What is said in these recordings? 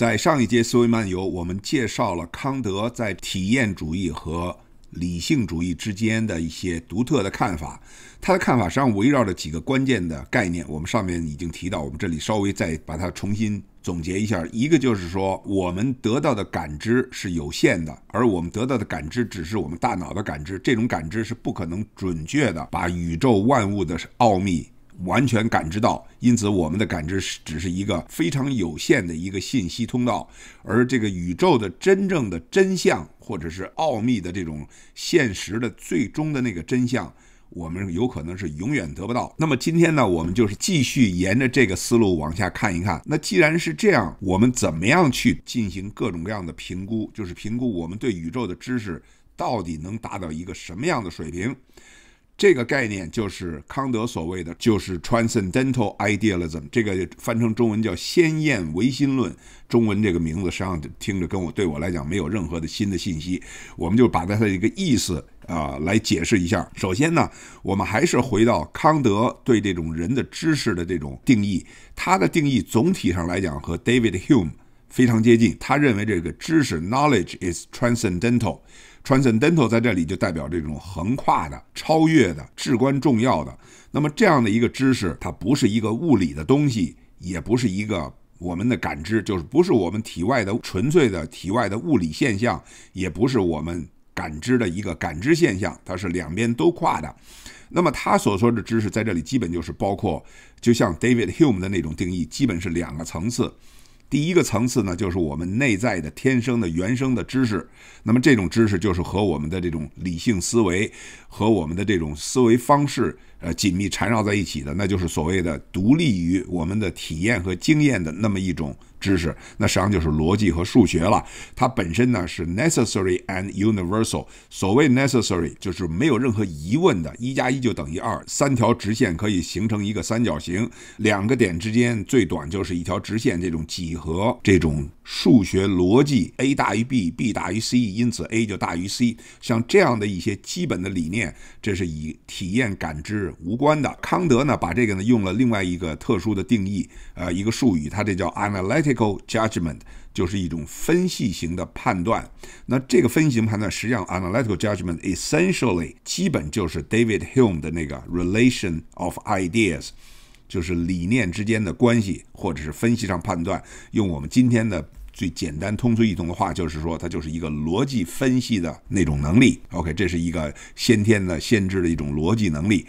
在上一节思维漫游，我们介绍了康德在体验主义和理性主义之间的一些独特的看法。他的看法实际上围绕着几个关键的概念。我们上面已经提到，我们这里稍微再把它重新总结一下。一个就是说，我们得到的感知是有限的，而我们得到的感知只是我们大脑的感知，这种感知是不可能准确的把宇宙万物的奥秘。完全感知到，因此我们的感知是只是一个非常有限的一个信息通道，而这个宇宙的真正的真相或者是奥秘的这种现实的最终的那个真相，我们有可能是永远得不到。那么今天呢，我们就是继续沿着这个思路往下看一看。那既然是这样，我们怎么样去进行各种各样的评估？就是评估我们对宇宙的知识到底能达到一个什么样的水平？这个概念就是康德所谓的，就是 transcendental idea l i s m 这个翻成中文叫“先验唯心论”？中文这个名字实际上听着跟我对我来讲没有任何的新的信息。我们就把它的一个意思啊来解释一下。首先呢，我们还是回到康德对这种人的知识的这种定义。他的定义总体上来讲和 David Hume 非常接近。他认为这个知识 knowledge is transcendental。Transcendental 在这里就代表这种横跨的、超越的、至关重要的。那么这样的一个知识，它不是一个物理的东西，也不是一个我们的感知，就是不是我们体外的纯粹的体外的物理现象，也不是我们感知的一个感知现象，它是两边都跨的。那么他所说的知识在这里基本就是包括，就像 David Hume 的那种定义，基本是两个层次。第一个层次呢，就是我们内在的天生的原生的知识。那么这种知识就是和我们的这种理性思维。和我们的这种思维方式，呃，紧密缠绕在一起的，那就是所谓的独立于我们的体验和经验的那么一种知识，那实际上就是逻辑和数学了。它本身呢是 necessary and universal。所谓 necessary，就是没有任何疑问的，一加一就等于二，三条直线可以形成一个三角形，两个点之间最短就是一条直线。这种几何，这种数学逻辑，a 大于 b，b 大于 c，因此 a 就大于 c。像这样的一些基本的理念。这是与体验感知无关的。康德呢，把这个呢用了另外一个特殊的定义，呃，一个术语，他这叫 analytical judgment，就是一种分析型的判断。那这个分析型判断，实际上 analytical judgment essentially 基本就是 David Hume 的那个 relation of ideas，就是理念之间的关系，或者是分析上判断。用我们今天的。最简单通俗易懂的话就是说，它就是一个逻辑分析的那种能力。OK，这是一个先天的、先知的一种逻辑能力。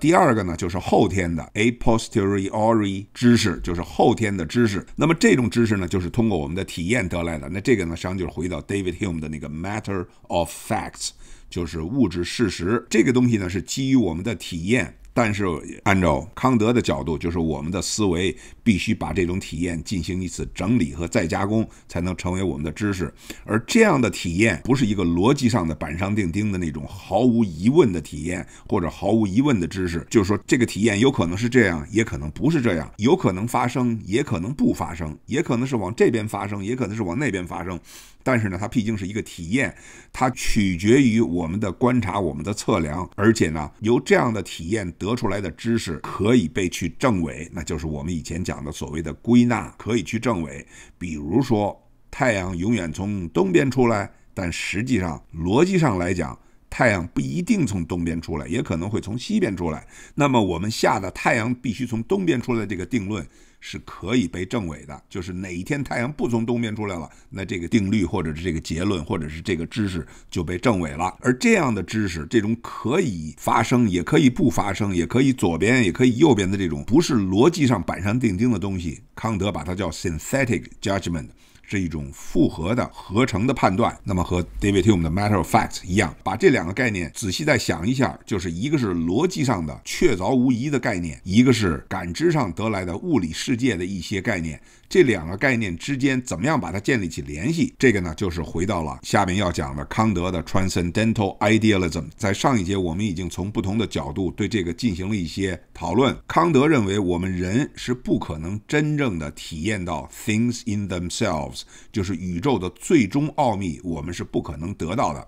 第二个呢，就是后天的 a posteriori 知识，就是后天的知识。那么这种知识呢，就是通过我们的体验得来的。那这个呢，实际上就是回到 David Hume 的那个 matter of facts，就是物质事实。这个东西呢，是基于我们的体验。但是按照康德的角度，就是我们的思维必须把这种体验进行一次整理和再加工，才能成为我们的知识。而这样的体验不是一个逻辑上的板上钉钉的那种毫无疑问的体验，或者毫无疑问的知识。就是说，这个体验有可能是这样，也可能不是这样；有可能发生，也可能不发生；也可能是往这边发生，也可能是往那边发生。但是呢，它毕竟是一个体验，它取决于我们的观察、我们的测量，而且呢，由这样的体验得出来的知识可以被去证伪，那就是我们以前讲的所谓的归纳可以去证伪。比如说，太阳永远从东边出来，但实际上逻辑上来讲，太阳不一定从东边出来，也可能会从西边出来。那么我们下的太阳必须从东边出来这个定论。是可以被证伪的，就是哪一天太阳不从东边出来了，那这个定律或者是这个结论或者是这个知识就被证伪了。而这样的知识，这种可以发生也可以不发生，也可以左边也可以右边的这种，不是逻辑上板上钉钉的东西，康德把它叫 synthetic judgment。是一种复合的、合成的判断。那么，和 David Hume 的 matter of fact 一样，把这两个概念仔细再想一下，就是一个是逻辑上的确凿无疑的概念，一个是感知上得来的物理世界的一些概念。这两个概念之间怎么样把它建立起联系？这个呢，就是回到了下面要讲的康德的 transcendental idealism。在上一节我们已经从不同的角度对这个进行了一些讨论。康德认为我们人是不可能真正的体验到 things in themselves，就是宇宙的最终奥秘，我们是不可能得到的。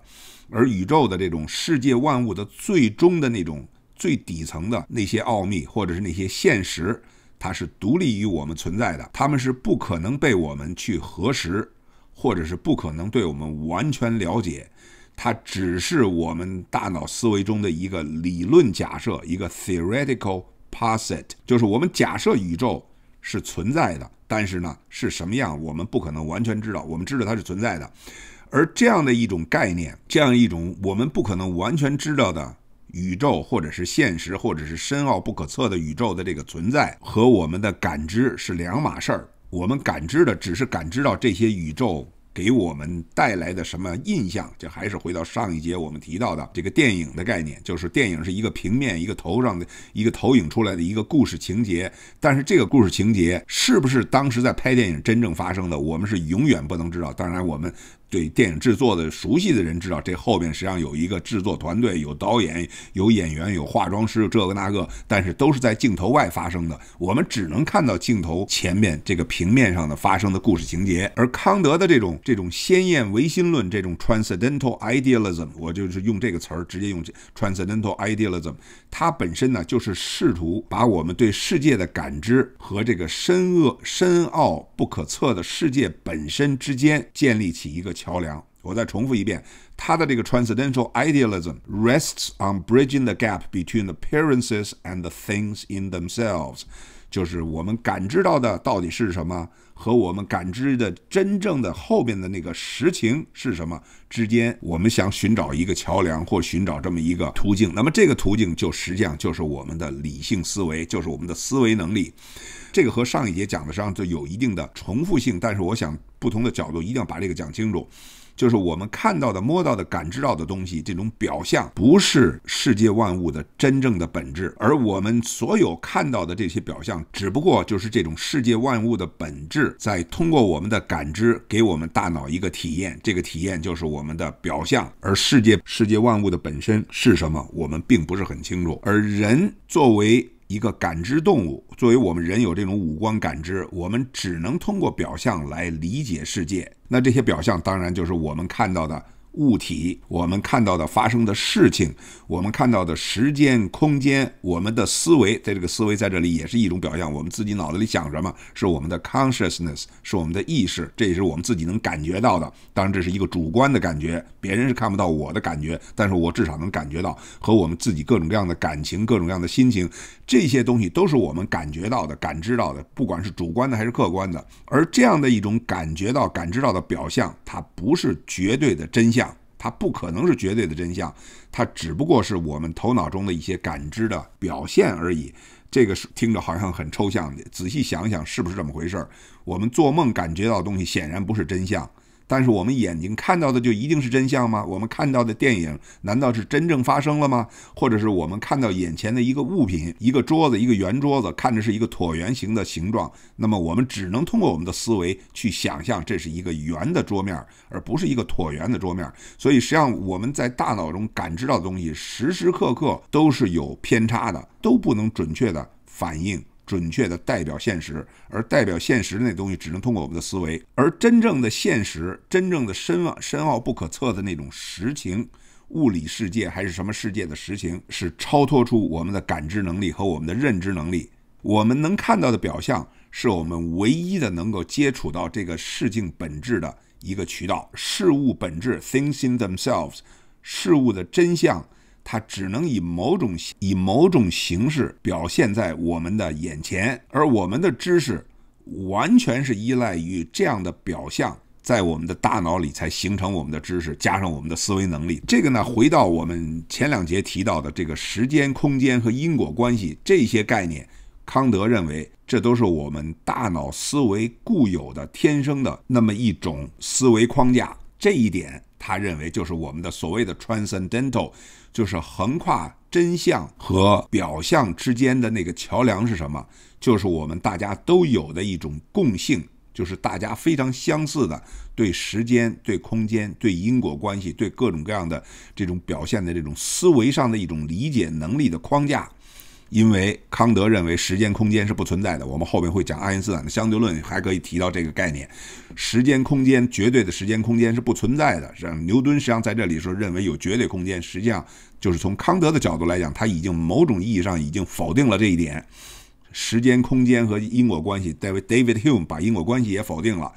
而宇宙的这种世界万物的最终的那种最底层的那些奥秘，或者是那些现实。它是独立于我们存在的，他们是不可能被我们去核实，或者是不可能对我们完全了解。它只是我们大脑思维中的一个理论假设，一个 theoretical poset，就是我们假设宇宙是存在的，但是呢，是什么样我们不可能完全知道。我们知道它是存在的，而这样的一种概念，这样一种我们不可能完全知道的。宇宙，或者是现实，或者是深奥不可测的宇宙的这个存在和我们的感知是两码事儿。我们感知的只是感知到这些宇宙给我们带来的什么印象。就还是回到上一节我们提到的这个电影的概念，就是电影是一个平面，一个头上的一个投影出来的一个故事情节。但是这个故事情节是不是当时在拍电影真正发生的，我们是永远不能知道。当然，我们。对电影制作的熟悉的人知道，这后边实际上有一个制作团队，有导演，有演员，有化妆师，这个那个，但是都是在镜头外发生的。我们只能看到镜头前面这个平面上的发生的故事情节。而康德的这种这种鲜艳唯心论，这种 transcendental idealism，我就是用这个词儿，直接用 transcendental idealism。它本身呢，就是试图把我们对世界的感知和这个深恶、深奥不可测的世界本身之间建立起一个桥梁。我再重复一遍，它的这个 transcendental idealism rests on bridging the gap between appearances and the things in themselves，就是我们感知到的到底是什么。和我们感知的真正的后边的那个实情是什么之间，我们想寻找一个桥梁，或寻找这么一个途径。那么这个途径就实际上就是我们的理性思维，就是我们的思维能力。这个和上一节讲的实际上就有一定的重复性，但是我想不同的角度一定要把这个讲清楚。就是我们看到的、摸到的、感知到的东西，这种表象不是世界万物的真正的本质，而我们所有看到的这些表象，只不过就是这种世界万物的本质，在通过我们的感知给我们大脑一个体验，这个体验就是我们的表象，而世界世界万物的本身是什么，我们并不是很清楚。而人作为，一个感知动物作为我们人有这种五官感知，我们只能通过表象来理解世界。那这些表象当然就是我们看到的物体，我们看到的发生的事情，我们看到的时间、空间，我们的思维在这个思维在这里也是一种表象。我们自己脑子里想什么，是我们的 consciousness，是我们的意识，这也是我们自己能感觉到的。当然这是一个主观的感觉，别人是看不到我的感觉，但是我至少能感觉到和我们自己各种各样的感情、各种各样的心情。这些东西都是我们感觉到的、感知到的，不管是主观的还是客观的。而这样的一种感觉到、感知到的表象，它不是绝对的真相，它不可能是绝对的真相，它只不过是我们头脑中的一些感知的表现而已。这个是听着好像很抽象的，仔细想想是不是这么回事？我们做梦感觉到的东西，显然不是真相。但是我们眼睛看到的就一定是真相吗？我们看到的电影难道是真正发生了吗？或者是我们看到眼前的一个物品，一个桌子，一个圆桌子，看着是一个椭圆形的形状，那么我们只能通过我们的思维去想象，这是一个圆的桌面，而不是一个椭圆的桌面。所以实际上我们在大脑中感知到的东西，时时刻刻都是有偏差的，都不能准确的反映。准确的代表现实，而代表现实的那东西只能通过我们的思维。而真正的现实，真正的深奥、深奥不可测的那种实情，物理世界还是什么世界的实情，是超脱出我们的感知能力和我们的认知能力。我们能看到的表象，是我们唯一的能够接触到这个事情本质的一个渠道。事物本质 （things in themselves），事物的真相。它只能以某种以某种形式表现在我们的眼前，而我们的知识完全是依赖于这样的表象，在我们的大脑里才形成我们的知识，加上我们的思维能力。这个呢，回到我们前两节提到的这个时间、空间和因果关系这些概念，康德认为这都是我们大脑思维固有的、天生的那么一种思维框架。这一点。他认为，就是我们的所谓的 transcendental，就是横跨真相和表象之间的那个桥梁是什么？就是我们大家都有的一种共性，就是大家非常相似的对时间、对空间、对因果关系、对各种各样的这种表现的这种思维上的一种理解能力的框架。因为康德认为时间空间是不存在的，我们后边会讲爱因斯坦的相对论还可以提到这个概念，时间空间绝对的时间空间是不存在的。让牛顿实际上在这里说认为有绝对空间，实际上就是从康德的角度来讲，他已经某种意义上已经否定了这一点。时间空间和因果关系，David David Hume 把因果关系也否定了。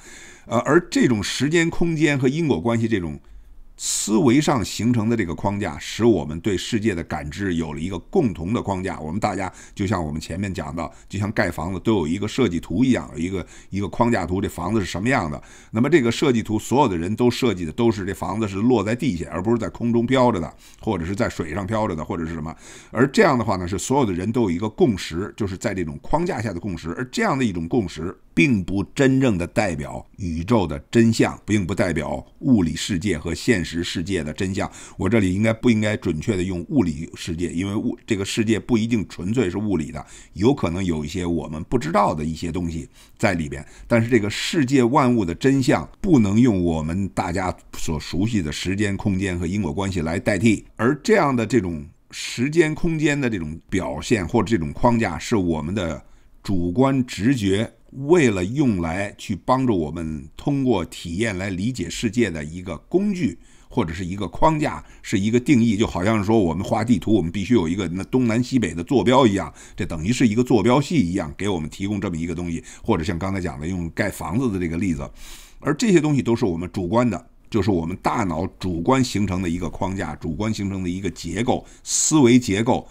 呃，而这种时间空间和因果关系这种。思维上形成的这个框架，使我们对世界的感知有了一个共同的框架。我们大家就像我们前面讲到，就像盖房子都有一个设计图一样，一个一个框架图，这房子是什么样的？那么这个设计图，所有的人都设计的都是这房子是落在地下，而不是在空中飘着的，或者是在水上飘着的，或者是什么？而这样的话呢，是所有的人都有一个共识，就是在这种框架下的共识。而这样的一种共识。并不真正的代表宇宙的真相，并不代表物理世界和现实世界的真相。我这里应该不应该准确的用物理世界？因为物这个世界不一定纯粹是物理的，有可能有一些我们不知道的一些东西在里边。但是这个世界万物的真相，不能用我们大家所熟悉的时间、空间和因果关系来代替。而这样的这种时间、空间的这种表现或者这种框架，是我们的主观直觉。为了用来去帮助我们通过体验来理解世界的一个工具，或者是一个框架，是一个定义，就好像说我们画地图，我们必须有一个那东南西北的坐标一样，这等于是一个坐标系一样，给我们提供这么一个东西，或者像刚才讲的用盖房子的这个例子，而这些东西都是我们主观的，就是我们大脑主观形成的一个框架，主观形成的一个结构，思维结构。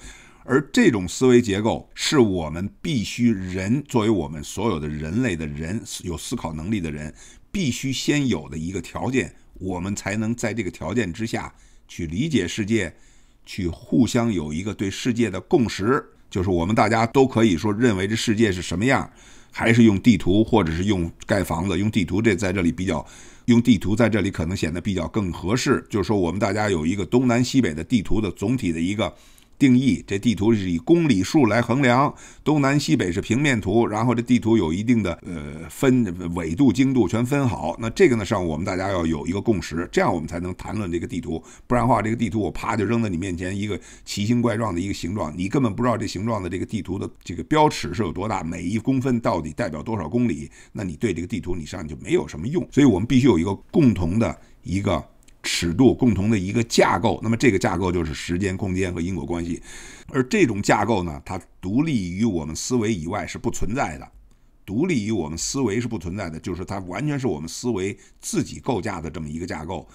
而这种思维结构是我们必须人作为我们所有的人类的人有思考能力的人必须先有的一个条件，我们才能在这个条件之下去理解世界，去互相有一个对世界的共识，就是我们大家都可以说认为这世界是什么样，还是用地图或者是用盖房子，用地图这在这里比较，用地图在这里可能显得比较更合适，就是说我们大家有一个东南西北的地图的总体的一个。定义这地图是以公里数来衡量，东南西北是平面图，然后这地图有一定的呃分纬度经度全分好，那这个呢上我们大家要有一个共识，这样我们才能谈论这个地图，不然的话这个地图我啪就扔在你面前一个奇形怪状的一个形状，你根本不知道这形状的这个地图的这个标尺是有多大，每一公分到底代表多少公里，那你对这个地图你上就没有什么用，所以我们必须有一个共同的一个。尺度共同的一个架构，那么这个架构就是时间、空间和因果关系。而这种架构呢，它独立于我们思维以外是不存在的，独立于我们思维是不存在的，就是它完全是我们思维自己构架的这么一个架构。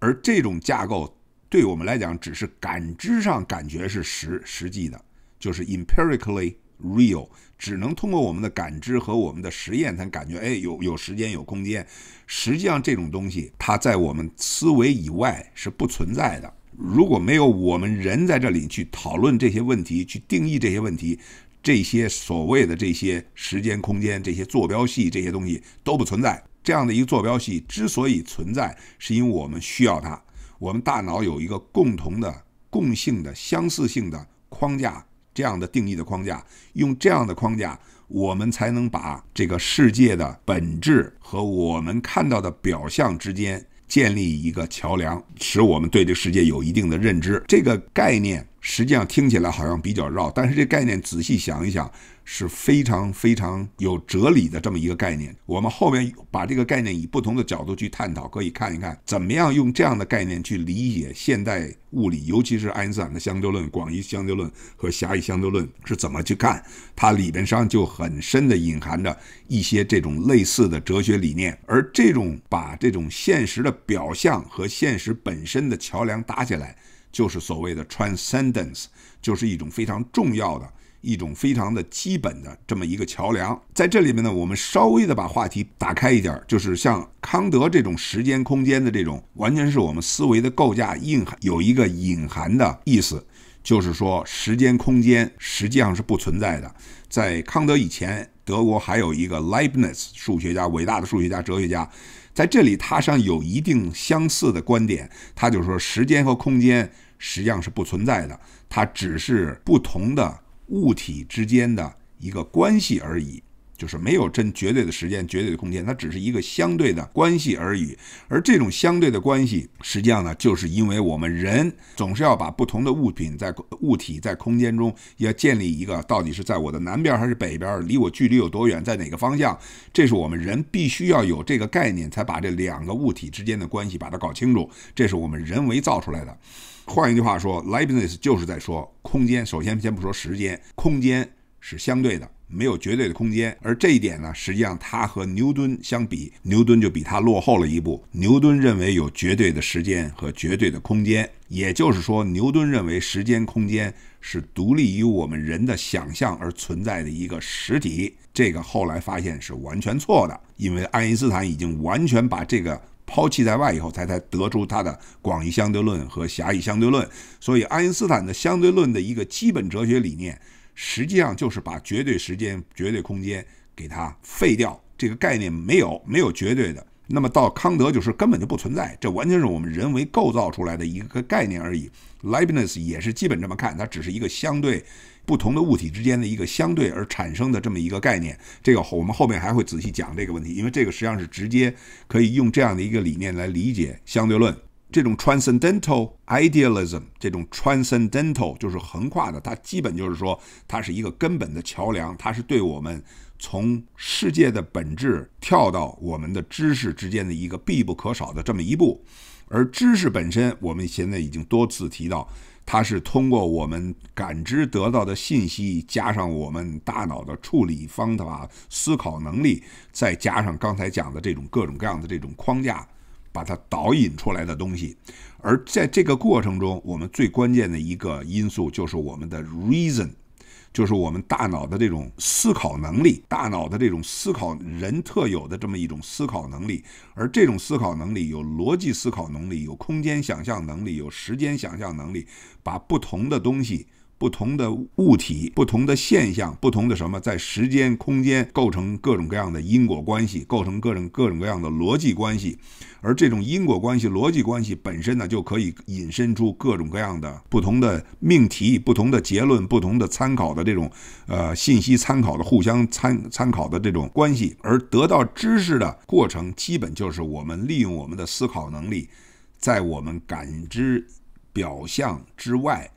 而这种架构对我们来讲，只是感知上感觉是实实际的，就是 empirically。Real 只能通过我们的感知和我们的实验才感觉，哎，有有时间有空间。实际上，这种东西它在我们思维以外是不存在的。如果没有我们人在这里去讨论这些问题，去定义这些问题，这些所谓的这些时间、空间、这些坐标系这些东西都不存在。这样的一个坐标系之所以存在，是因为我们需要它。我们大脑有一个共同的、共性的、相似性的框架。这样的定义的框架，用这样的框架，我们才能把这个世界的本质和我们看到的表象之间建立一个桥梁，使我们对这个世界有一定的认知。这个概念实际上听起来好像比较绕，但是这概念仔细想一想。是非常非常有哲理的这么一个概念。我们后面把这个概念以不同的角度去探讨，可以看一看怎么样用这样的概念去理解现代物理，尤其是爱因斯坦的相对论、广义相对论和狭义相对论是怎么去看。它里边实际上就很深的隐含着一些这种类似的哲学理念。而这种把这种现实的表象和现实本身的桥梁搭起来，就是所谓的 transcendence，就是一种非常重要的。一种非常的基本的这么一个桥梁，在这里面呢，我们稍微的把话题打开一点儿，就是像康德这种时间空间的这种，完全是我们思维的构架，硬含有一个隐含的意思，就是说时间空间实际上是不存在的。在康德以前，德国还有一个 Leibniz 数学家、伟大的数学家、哲学家，在这里他上有一定相似的观点，他就说时间和空间实际上是不存在的，它只是不同的。物体之间的一个关系而已。就是没有真绝对的时间、绝对的空间，它只是一个相对的关系而已。而这种相对的关系，实际上呢，就是因为我们人总是要把不同的物品在物体在空间中，要建立一个到底是在我的南边还是北边，离我距离有多远，在哪个方向，这是我们人必须要有这个概念，才把这两个物体之间的关系把它搞清楚。这是我们人为造出来的。换一句话说，Leibniz 就是在说，空间首先先不说时间，空间是相对的。没有绝对的空间，而这一点呢，实际上他和牛顿相比，牛顿就比他落后了一步。牛顿认为有绝对的时间和绝对的空间，也就是说，牛顿认为时间、空间是独立于我们人的想象而存在的一个实体。这个后来发现是完全错的，因为爱因斯坦已经完全把这个抛弃在外以后，才才得出他的广义相对论和狭义相对论。所以，爱因斯坦的相对论的一个基本哲学理念。实际上就是把绝对时间、绝对空间给它废掉，这个概念没有没有绝对的。那么到康德就是根本就不存在，这完全是我们人为构造出来的一个概念而已。Leibniz 也是基本这么看，它只是一个相对不同的物体之间的一个相对而产生的这么一个概念。这个我们后面还会仔细讲这个问题，因为这个实际上是直接可以用这样的一个理念来理解相对论。这种 transcendental idealism，这种 transcendental 就是横跨的，它基本就是说，它是一个根本的桥梁，它是对我们从世界的本质跳到我们的知识之间的一个必不可少的这么一步。而知识本身，我们现在已经多次提到，它是通过我们感知得到的信息，加上我们大脑的处理方法、思考能力，再加上刚才讲的这种各种各样的这种框架。把它导引出来的东西，而在这个过程中，我们最关键的一个因素就是我们的 reason，就是我们大脑的这种思考能力，大脑的这种思考，人特有的这么一种思考能力。而这种思考能力有逻辑思考能力，有空间想象能力，有时间想象能力，把不同的东西。不同的物体、不同的现象、不同的什么，在时间空间构成各种各样的因果关系，构成各种各种各样的逻辑关系。而这种因果关系、逻辑关系本身呢，就可以引申出各种各样的不同的命题、不同的结论、不同的参考的这种呃信息参考的互相参参考的这种关系。而得到知识的过程，基本就是我们利用我们的思考能力，在我们感知表象之外。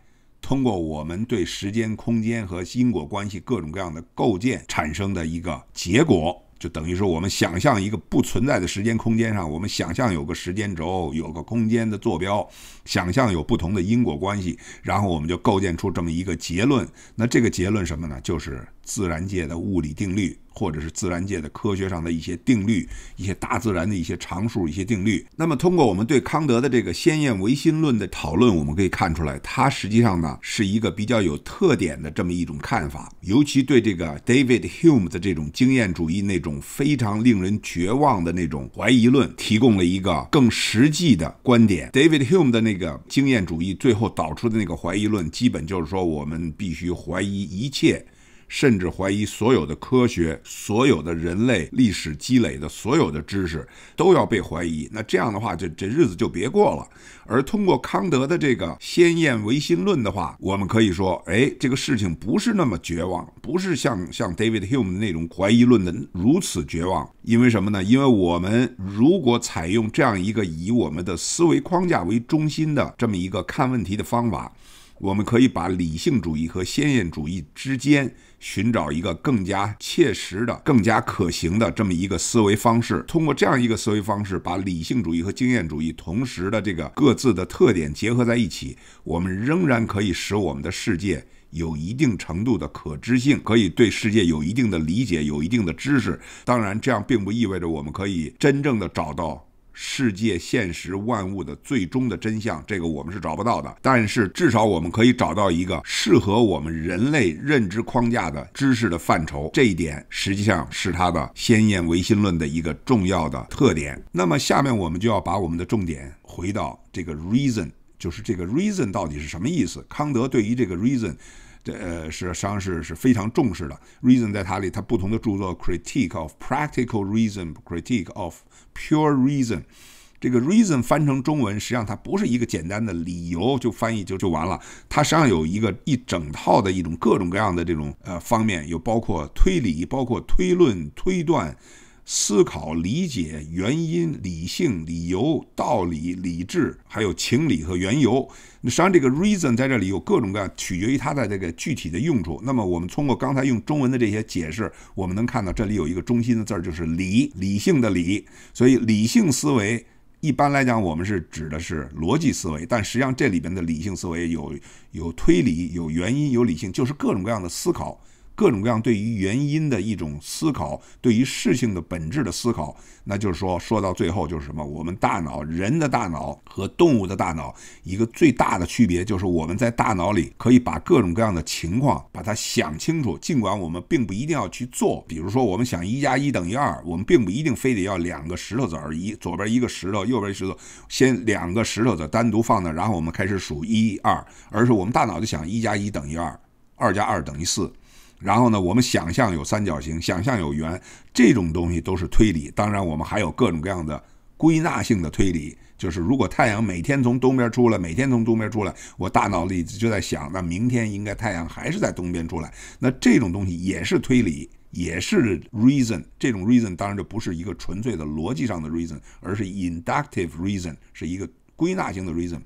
通过我们对时间、空间和因果关系各种各样的构建产生的一个结果，就等于说我们想象一个不存在的时间空间上，我们想象有个时间轴，有个空间的坐标，想象有不同的因果关系，然后我们就构建出这么一个结论。那这个结论什么呢？就是自然界的物理定律。或者是自然界的科学上的一些定律，一些大自然的一些常数，一些定律。那么，通过我们对康德的这个先验唯心论的讨论，我们可以看出来，他实际上呢是一个比较有特点的这么一种看法。尤其对这个 David Hume 的这种经验主义那种非常令人绝望的那种怀疑论，提供了一个更实际的观点。David Hume 的那个经验主义最后导出的那个怀疑论，基本就是说我们必须怀疑一切。甚至怀疑所有的科学、所有的人类历史积累的所有的知识都要被怀疑。那这样的话，这这日子就别过了。而通过康德的这个先验唯心论的话，我们可以说，哎，这个事情不是那么绝望，不是像像 David Hume 那种怀疑论的如此绝望。因为什么呢？因为我们如果采用这样一个以我们的思维框架为中心的这么一个看问题的方法，我们可以把理性主义和先验主义之间。寻找一个更加切实的、更加可行的这么一个思维方式，通过这样一个思维方式，把理性主义和经验主义同时的这个各自的特点结合在一起，我们仍然可以使我们的世界有一定程度的可知性，可以对世界有一定的理解、有一定的知识。当然，这样并不意味着我们可以真正的找到。世界现实万物的最终的真相，这个我们是找不到的。但是至少我们可以找到一个适合我们人类认知框架的知识的范畴，这一点实际上是它的先验唯心论的一个重要的特点。那么，下面我们就要把我们的重点回到这个 reason，就是这个 reason 到底是什么意思？康德对于这个 reason。这呃是，商事是非常重视的。Reason 在塔里，他不同的著作，Critique of Practical Reason，Critique of Pure Reason，这个 Reason 翻成中文，实际上它不是一个简单的理由，就翻译就就完了。它实际上有一个一整套的一种各种各样的这种呃方面，有包括推理，包括推论、推断。思考、理解原因、理性、理由、道理、理智，还有情理和缘由。实际上，这个 reason 在这里有各种各样，取决于它的这个具体的用处。那么，我们通过刚才用中文的这些解释，我们能看到这里有一个中心的字儿，就是“理”，理性的理。所以，理性思维一般来讲，我们是指的是逻辑思维。但实际上，这里边的理性思维有有推理、有原因、有理性，就是各种各样的思考。各种各样对于原因的一种思考，对于事情的本质的思考，那就是说，说到最后就是什么？我们大脑，人的大脑和动物的大脑一个最大的区别就是，我们在大脑里可以把各种各样的情况把它想清楚，尽管我们并不一定要去做。比如说，我们想一加一等于二，我们并不一定非得要两个石头子儿，一左边一个石头，右边一石头，先两个石头子单独放那，然后我们开始数一二，而是我们大脑就想一加一等于二，二加二等于四。然后呢，我们想象有三角形，想象有圆，这种东西都是推理。当然，我们还有各种各样的归纳性的推理，就是如果太阳每天从东边出来，每天从东边出来，我大脑里就在想，那明天应该太阳还是在东边出来。那这种东西也是推理，也是 reason。这种 reason 当然就不是一个纯粹的逻辑上的 reason，而是 inductive reason，是一个归纳性的 reason。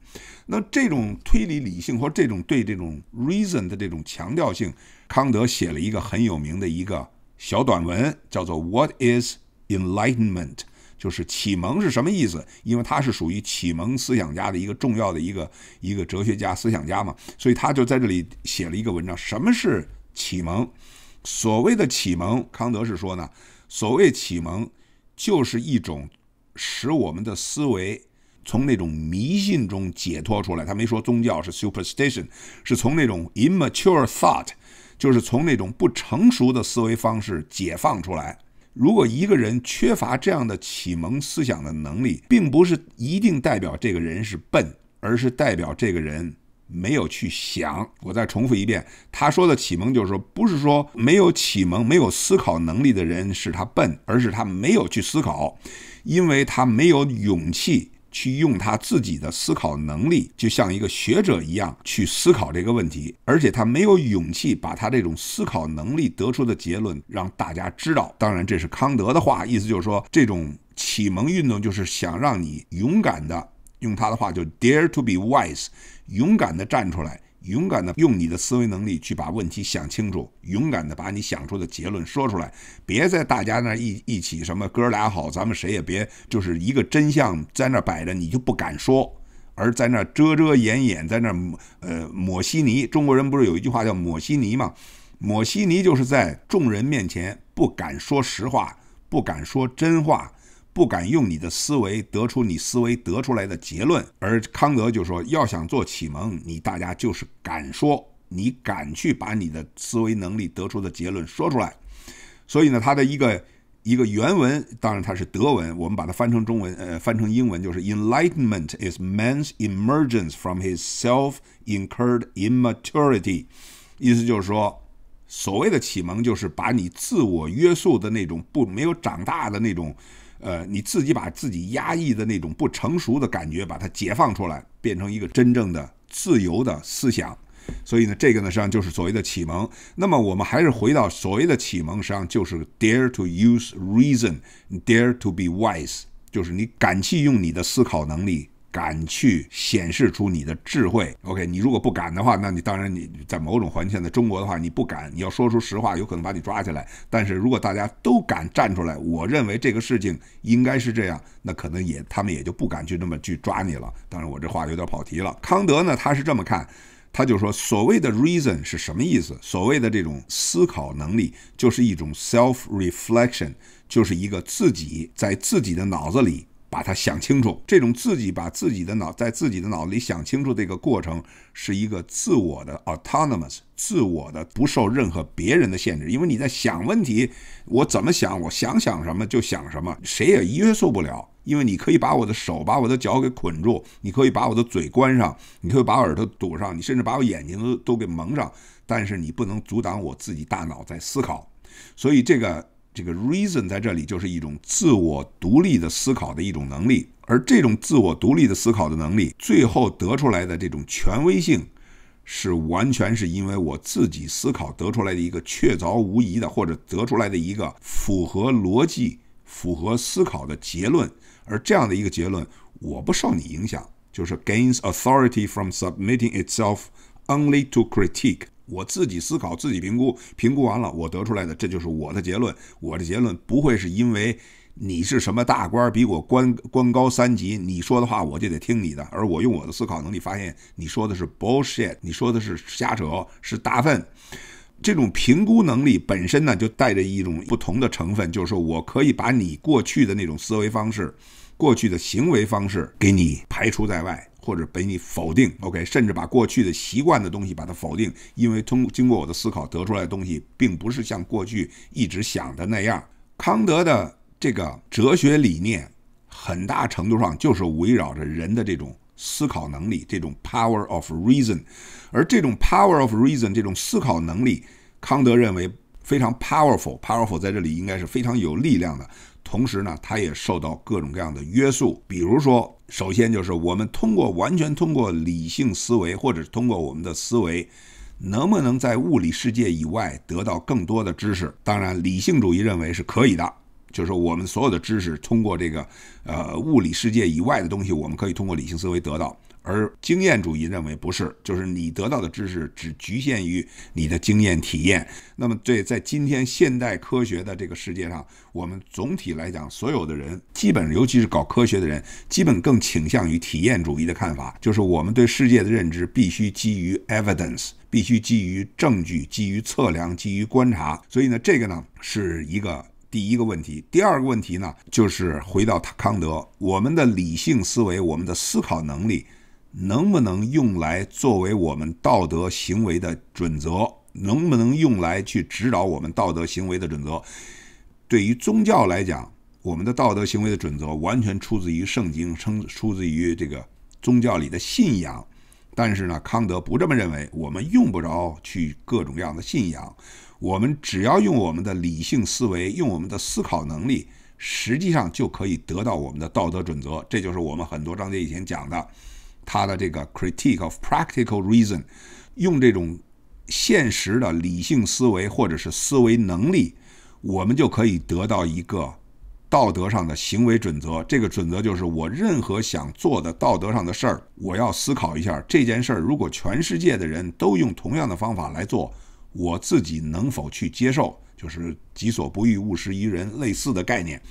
那这种推理理性或这种对这种 reason 的这种强调性。康德写了一个很有名的一个小短文，叫做《What is Enlightenment》。就是启蒙是什么意思？因为他是属于启蒙思想家的一个重要的一个一个哲学家、思想家嘛，所以他就在这里写了一个文章：什么是启蒙？所谓的启蒙，康德是说呢，所谓启蒙就是一种使我们的思维从那种迷信中解脱出来。他没说宗教是 superstition，是从那种 immature thought。就是从那种不成熟的思维方式解放出来。如果一个人缺乏这样的启蒙思想的能力，并不是一定代表这个人是笨，而是代表这个人没有去想。我再重复一遍，他说的启蒙就是说，不是说没有启蒙、没有思考能力的人是他笨，而是他没有去思考，因为他没有勇气。去用他自己的思考能力，就像一个学者一样去思考这个问题，而且他没有勇气把他这种思考能力得出的结论让大家知道。当然，这是康德的话，意思就是说，这种启蒙运动就是想让你勇敢的，用他的话就 dare to be wise，勇敢的站出来。勇敢的用你的思维能力去把问题想清楚，勇敢的把你想出的结论说出来，别在大家那一一起什么哥俩好，咱们谁也别就是一个真相在那摆着，你就不敢说，而在那遮遮掩掩，在那抹呃抹稀泥。中国人不是有一句话叫抹稀泥吗？抹稀泥就是在众人面前不敢说实话，不敢说真话。不敢用你的思维得出你思维得出来的结论，而康德就说：要想做启蒙，你大家就是敢说，你敢去把你的思维能力得出的结论说出来。所以呢，他的一个一个原文，当然它是德文，我们把它翻成中文，呃，翻成英文就是 “Enlightenment is man's emergence from his self-incurred immaturity”。意思就是说，所谓的启蒙就是把你自我约束的那种不没有长大的那种。呃，你自己把自己压抑的那种不成熟的感觉，把它解放出来，变成一个真正的自由的思想。所以呢，这个呢，实际上就是所谓的启蒙。那么，我们还是回到所谓的启蒙，实际上就是 dare to use reason，dare to be wise，就是你敢去用你的思考能力。敢去显示出你的智慧，OK？你如果不敢的话，那你当然你，在某种环境，在中国的话，你不敢，你要说出实话，有可能把你抓起来。但是如果大家都敢站出来，我认为这个事情应该是这样，那可能也他们也就不敢去那么去抓你了。当然，我这话有点跑题了。康德呢，他是这么看，他就说，所谓的 reason 是什么意思？所谓的这种思考能力，就是一种 self reflection，就是一个自己在自己的脑子里。把它想清楚，这种自己把自己的脑在自己的脑子里想清楚这个过程，是一个自我的 autonomous 自我的不受任何别人的限制，因为你在想问题，我怎么想，我想想什么就想什么，谁也约束不了，因为你可以把我的手把我的脚给捆住，你可以把我的嘴关上，你可以把耳朵堵上，你甚至把我眼睛都都给蒙上，但是你不能阻挡我自己大脑在思考，所以这个。这个 reason 在这里就是一种自我独立的思考的一种能力，而这种自我独立的思考的能力，最后得出来的这种权威性，是完全是因为我自己思考得出来的一个确凿无疑的，或者得出来的一个符合逻辑、符合思考的结论。而这样的一个结论，我不受你影响，就是 gains authority from submitting itself only to critique。我自己思考，自己评估，评估完了，我得出来的这就是我的结论。我的结论不会是因为你是什么大官，比我官官高三级，你说的话我就得听你的。而我用我的思考能力发现，你说的是 bullshit，你说的是瞎扯，是大粪。这种评估能力本身呢，就带着一种不同的成分，就是说我可以把你过去的那种思维方式、过去的行为方式给你排除在外。或者被你否定，OK，甚至把过去的习惯的东西把它否定，因为通经过我的思考得出来的东西，并不是像过去一直想的那样。康德的这个哲学理念，很大程度上就是围绕着人的这种思考能力，这种 power of reason。而这种 power of reason，这种思考能力，康德认为非常 powerful，powerful 在这里应该是非常有力量的。同时呢，他也受到各种各样的约束，比如说。首先就是我们通过完全通过理性思维，或者通过我们的思维，能不能在物理世界以外得到更多的知识？当然，理性主义认为是可以的，就是我们所有的知识通过这个呃物理世界以外的东西，我们可以通过理性思维得到。而经验主义认为不是，就是你得到的知识只局限于你的经验体验。那么，对，在今天现代科学的这个世界上，我们总体来讲，所有的人基本，尤其是搞科学的人，基本更倾向于体验主义的看法，就是我们对世界的认知必须基于 evidence，必须基于证据，基于测量，基于观察。所以呢，这个呢是一个第一个问题。第二个问题呢，就是回到康德，我们的理性思维，我们的思考能力。能不能用来作为我们道德行为的准则？能不能用来去指导我们道德行为的准则？对于宗教来讲，我们的道德行为的准则完全出自于圣经，称出自于这个宗教里的信仰。但是呢，康德不这么认为。我们用不着去各种各样的信仰，我们只要用我们的理性思维，用我们的思考能力，实际上就可以得到我们的道德准则。这就是我们很多章节以前讲的。他的这个 critique of practical reason，用这种现实的理性思维或者是思维能力，我们就可以得到一个道德上的行为准则。这个准则就是我任何想做的道德上的事儿，我要思考一下这件事儿。如果全世界的人都用同样的方法来做，我自己能否去接受？就是己所不欲，勿施于人，类似的概念。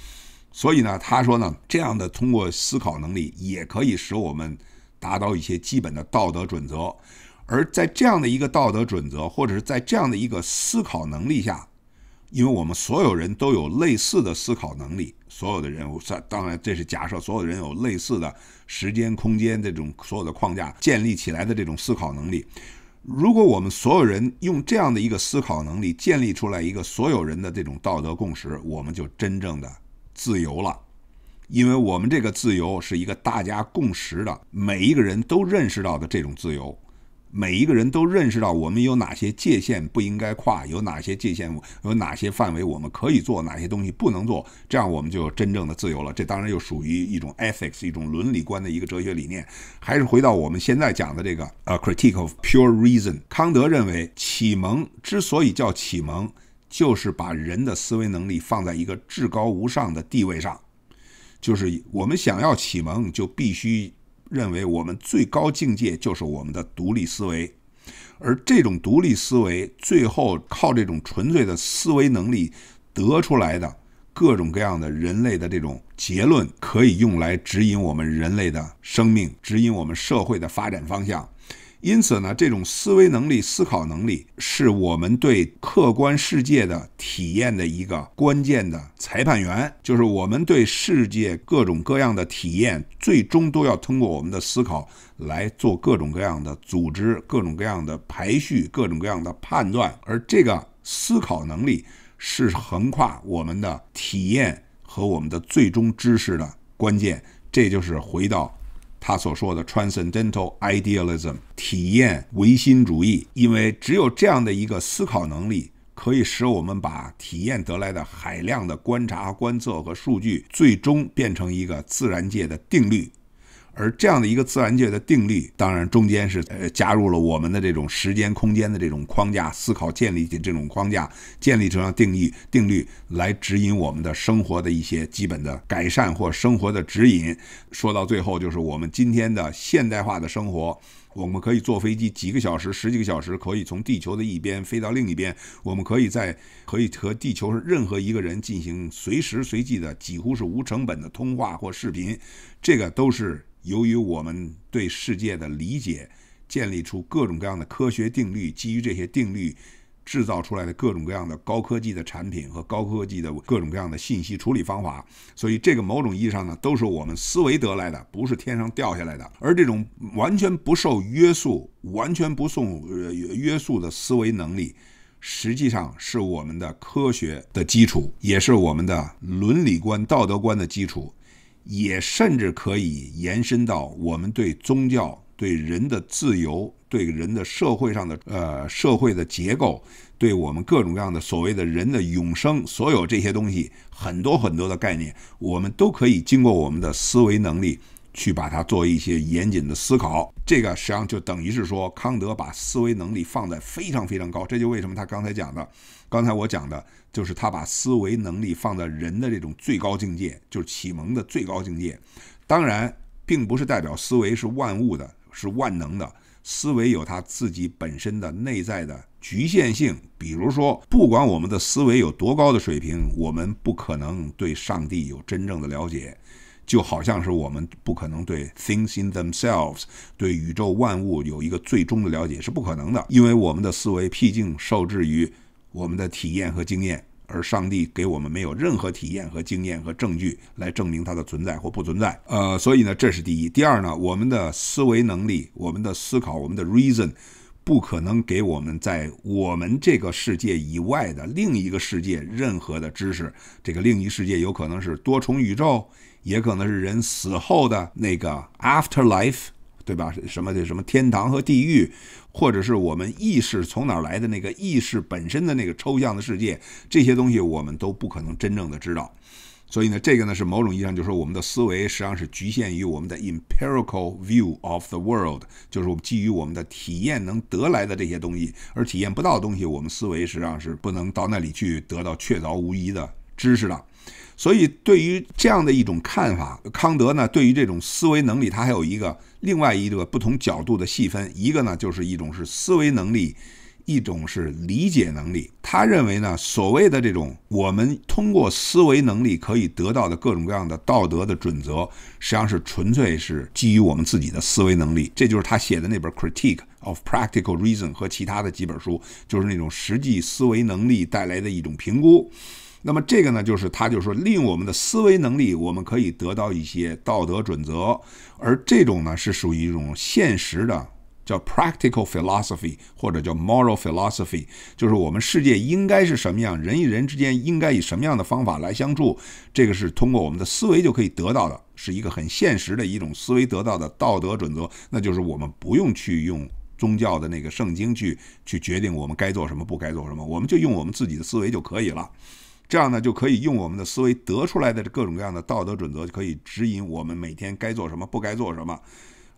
所以呢，他说呢，这样的通过思考能力，也可以使我们。达到一些基本的道德准则，而在这样的一个道德准则，或者是在这样的一个思考能力下，因为我们所有人都有类似的思考能力，所有的人，算当然这是假设所有人有类似的时间、空间这种所有的框架建立起来的这种思考能力。如果我们所有人用这样的一个思考能力建立出来一个所有人的这种道德共识，我们就真正的自由了。因为我们这个自由是一个大家共识的，每一个人都认识到的这种自由，每一个人都认识到我们有哪些界限不应该跨，有哪些界限，有哪些范围我们可以做，哪些东西不能做，这样我们就真正的自由了。这当然又属于一种 ethics，一种伦理观的一个哲学理念。还是回到我们现在讲的这个呃，critique of pure reason。康德认为，启蒙之所以叫启蒙，就是把人的思维能力放在一个至高无上的地位上。就是我们想要启蒙，就必须认为我们最高境界就是我们的独立思维，而这种独立思维最后靠这种纯粹的思维能力得出来的各种各样的人类的这种结论，可以用来指引我们人类的生命，指引我们社会的发展方向。因此呢，这种思维能力、思考能力，是我们对客观世界的体验的一个关键的裁判员，就是我们对世界各种各样的体验，最终都要通过我们的思考来做各种各样的组织、各种各样的排序、各种各样的判断，而这个思考能力是横跨我们的体验和我们的最终知识的关键，这就是回到。他所说的 transcendental idealism 体验唯心主义，因为只有这样的一个思考能力，可以使我们把体验得来的海量的观察、观测和数据，最终变成一个自然界的定律。而这样的一个自然界的定律，当然中间是呃加入了我们的这种时间、空间的这种框架思考，建立起这种框架，建立成了定义定律来指引我们的生活的一些基本的改善或生活的指引。说到最后，就是我们今天的现代化的生活，我们可以坐飞机几个小时、十几个小时可以从地球的一边飞到另一边，我们可以在可以和地球上任何一个人进行随时随地的几乎是无成本的通话或视频，这个都是。由于我们对世界的理解，建立出各种各样的科学定律，基于这些定律制造出来的各种各样的高科技的产品和高科技的各种各样的信息处理方法，所以这个某种意义上呢，都是我们思维得来的，不是天上掉下来的。而这种完全不受约束、完全不受约束的思维能力，实际上是我们的科学的基础，也是我们的伦理观、道德观的基础。也甚至可以延伸到我们对宗教、对人的自由、对人的社会上的呃社会的结构、对我们各种各样的所谓的人的永生，所有这些东西，很多很多的概念，我们都可以经过我们的思维能力。去把它做一些严谨的思考，这个实际上就等于是说，康德把思维能力放在非常非常高，这就为什么他刚才讲的，刚才我讲的，就是他把思维能力放在人的这种最高境界，就是启蒙的最高境界。当然，并不是代表思维是万物的，是万能的，思维有它自己本身的内在的局限性。比如说，不管我们的思维有多高的水平，我们不可能对上帝有真正的了解。就好像是我们不可能对 things in themselves，对宇宙万物有一个最终的了解是不可能的，因为我们的思维毕竟受制于我们的体验和经验，而上帝给我们没有任何体验和经验，和证据来证明它的存在或不存在。呃，所以呢，这是第一。第二呢，我们的思维能力，我们的思考，我们的 reason，不可能给我们在我们这个世界以外的另一个世界任何的知识。这个另一世界有可能是多重宇宙。也可能是人死后的那个 after life，对吧？什么的什么天堂和地狱，或者是我们意识从哪来的那个意识本身的那个抽象的世界，这些东西我们都不可能真正的知道。所以呢，这个呢是某种意义上就说我们的思维实际上是局限于我们的 empirical view of the world，就是我们基于我们的体验能得来的这些东西，而体验不到的东西，我们思维实际上是不能到那里去得到确凿无疑的知识的。所以，对于这样的一种看法，康德呢，对于这种思维能力，他还有一个另外一个不同角度的细分。一个呢，就是一种是思维能力，一种是理解能力。他认为呢，所谓的这种我们通过思维能力可以得到的各种各样的道德的准则，实际上是纯粹是基于我们自己的思维能力。这就是他写的那本《Critique of Practical Reason》和其他的几本书，就是那种实际思维能力带来的一种评估。那么这个呢，就是他就是说，利用我们的思维能力，我们可以得到一些道德准则。而这种呢，是属于一种现实的，叫 practical philosophy，或者叫 moral philosophy。就是我们世界应该是什么样，人与人之间应该以什么样的方法来相处。这个是通过我们的思维就可以得到的，是一个很现实的一种思维得到的道德准则。那就是我们不用去用宗教的那个圣经去去决定我们该做什么不该做什么，我们就用我们自己的思维就可以了。这样呢，就可以用我们的思维得出来的各种各样的道德准则，就可以指引我们每天该做什么，不该做什么。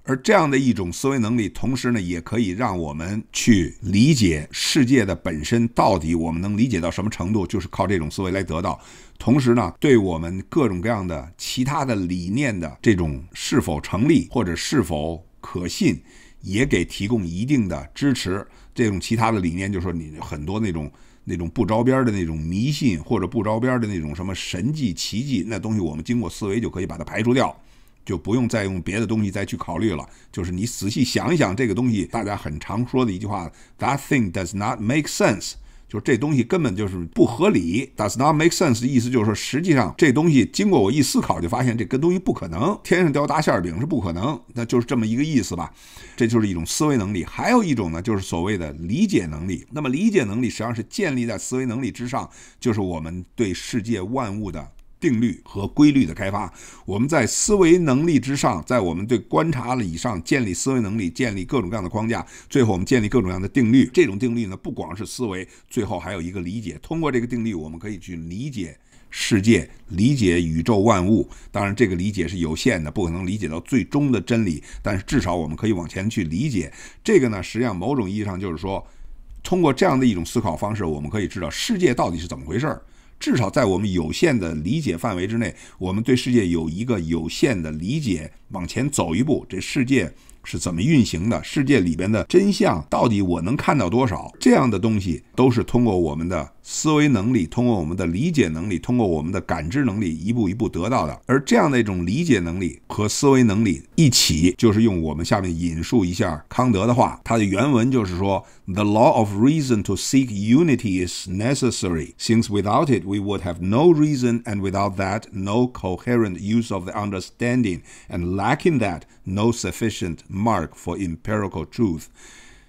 而这样的一种思维能力，同时呢，也可以让我们去理解世界的本身到底我们能理解到什么程度，就是靠这种思维来得到。同时呢，对我们各种各样的其他的理念的这种是否成立或者是否可信，也给提供一定的支持。这种其他的理念，就是说你很多那种。那种不着边的那种迷信，或者不着边的那种什么神迹奇迹，那东西我们经过思维就可以把它排除掉，就不用再用别的东西再去考虑了。就是你仔细想一想，这个东西，大家很常说的一句话：“That thing does not make sense。”就这东西根本就是不合理，does not make sense 的意思就是说，实际上这东西经过我一思考就发现这个东西不可能，天上掉大馅儿饼是不可能，那就是这么一个意思吧。这就是一种思维能力，还有一种呢就是所谓的理解能力。那么理解能力实际上是建立在思维能力之上，就是我们对世界万物的。定律和规律的开发，我们在思维能力之上，在我们对观察了以上建立思维能力，建立各种各样的框架，最后我们建立各种各样的定律。这种定律呢，不光是思维，最后还有一个理解。通过这个定律，我们可以去理解世界，理解宇宙万物。当然，这个理解是有限的，不可能理解到最终的真理。但是至少我们可以往前去理解。这个呢，实际上某种意义上就是说，通过这样的一种思考方式，我们可以知道世界到底是怎么回事儿。至少在我们有限的理解范围之内，我们对世界有一个有限的理解。往前走一步，这世界是怎么运行的？世界里边的真相到底我能看到多少？这样的东西都是通过我们的。思维能力通过我们的理解能力，通过我们的感知能力，一步一步得到的。而这样的一种理解能力和思维能力一起，就是用我们下面引述一下康德的话，他的原文就是说：“The law of reason to seek unity is necessary, since without it we would have no reason, and without that no coherent use of the understanding, and lacking that, no sufficient mark for empirical truth.”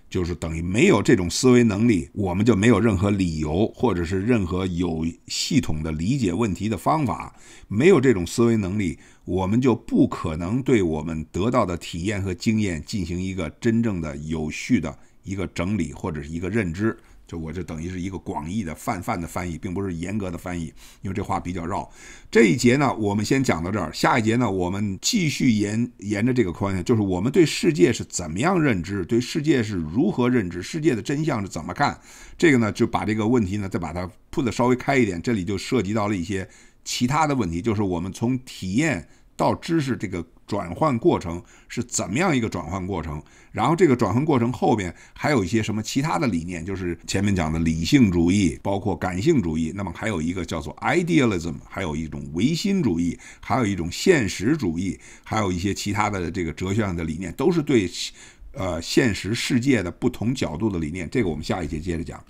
就是等于没有这种思维能力，我们就没有任何理由，或者是任何有系统的理解问题的方法。没有这种思维能力，我们就不可能对我们得到的体验和经验进行一个真正的有序的一个整理或者是一个认知。就我这等于是一个广义的泛泛的翻译，并不是严格的翻译，因为这话比较绕。这一节呢，我们先讲到这儿，下一节呢，我们继续沿沿着这个框架，就是我们对世界是怎么样认知，对世界是如何认知，世界的真相是怎么看，这个呢，就把这个问题呢再把它铺的稍微开一点，这里就涉及到了一些其他的问题，就是我们从体验。到知识这个转换过程是怎么样一个转换过程？然后这个转换过程后边还有一些什么其他的理念？就是前面讲的理性主义，包括感性主义。那么还有一个叫做 idealism，还有一种唯心主义，还有一种现实主义，还有一些其他的这个哲学上的理念，都是对，呃，现实世界的不同角度的理念。这个我们下一节接着讲。